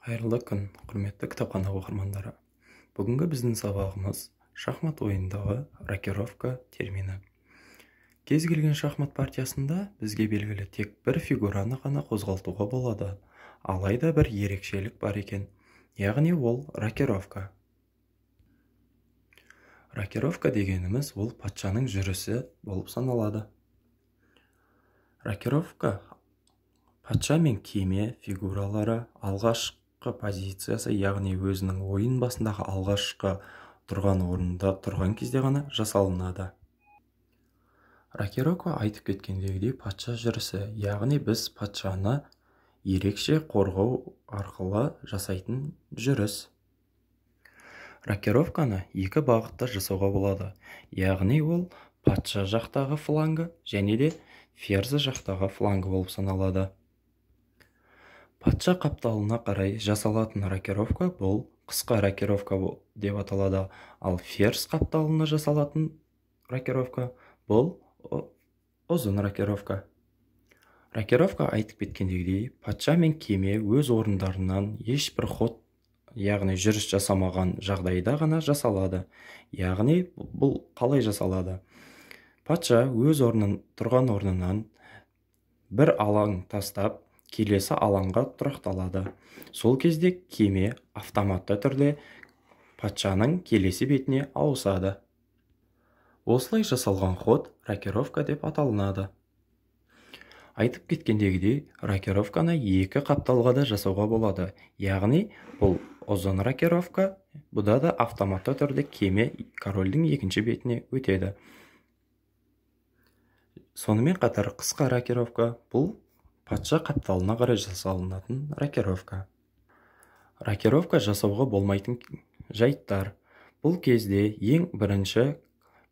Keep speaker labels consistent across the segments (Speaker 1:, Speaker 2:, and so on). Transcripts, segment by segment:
Speaker 1: қайырлы күн құрметті кітапхана оқырмандары бүгінгі біздің сабағымыз шахмат ойындағы рокировка термині кез келген шахмат партиясында бізге белгілі тек бір фигураны ғана қозғалтуға болады алайда бір ерекшелік бар екен яғни ол рокировка рокировка дегеніміз ол патшаның жүрісі болып саналады рокировка патша мен кеме фигуралары алғаш позициясы яғни өзінің ойын басындағы алғашқы тұрған орнында тұрған кезде ғана жасалынады ракероко айтып кеткендегідей патша жүрісі яғни біз патшаны ерекше қорғау арқылы жасайтын жүріс рокировканы екі бағытта жасауға болады яғни ол патша жақтағы флангы және де ферзі жақтағы флангі болып саналады патша қапталына қарай жасалатын рокировка бұл қысқа рокировка деп аталады ал ферс қапталына жасалатын рокировка бұл ұзын рокировка рокировка айтып кеткендегідей патша мен кеме өз орындарынан ешбір ход яғни жүріс жасамаған жағдайда ғана жасалады яғни бұл қалай жасалады патша өз орнын тұрған орнынан бір алаң тастап келесі алаңға тұрақталады сол кезде кеме автоматты түрде патшаның келесі бетіне ауысады осылай жасалған ход рокировка деп аталынады айтып кеткендегідей рокировканы екі қапталға да жасауға болады яғни бұл ұзын рокировка бұда да автоматты түрде кеме корольдің екінші бетіне өтеді сонымен қатар қысқа рокировка бұл патша қапталына қарай жасалынатын рокировка рокировка жасауға болмайтын жайттар бұл кезде ең бірінші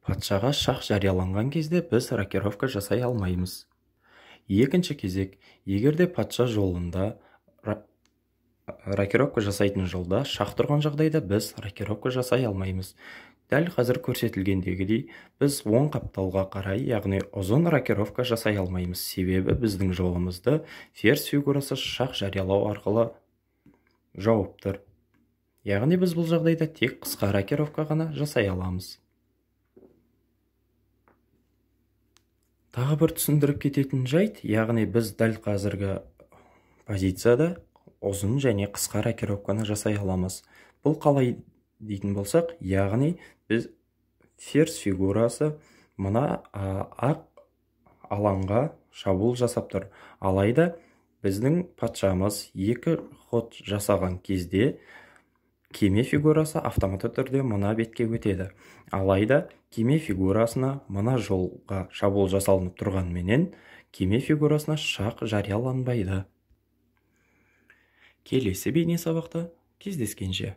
Speaker 1: патшаға шақ жарияланған кезде біз рокировка жасай алмаймыз екінші кезек егерде патша жолында рокировка жасайтын жолда шақ тұрған жағдайда біз рокировка жасай алмаймыз дәл қазір көрсетілгендегідей біз оң қапталға қарай яғни ұзын рокировка жасай алмаймыз себебі біздің жолымызды ферс фигурасы шақ жариялау арқылы жауып тұр яғни біз бұл жағдайда тек қысқа рокировка ғана жасай аламыз тағы бір түсіндіріп кететін жайт яғни біз дәл қазіргі позицияда ұзын және қысқа рокировканы жасай аламыз бұл қалай дейтін болсақ яғни біз ферс фигурасы мына ақ алаңға шабуыл жасап тұр алайда біздің патшамыз екі ход жасаған кезде кеме фигурасы автоматты түрде мына бетке өтеді алайда кеме фигурасына мына жолға шабуыл жасалынып тұрғанменен кеме фигурасына шақ жарияланбайды келесі бейне сабақта кездескенше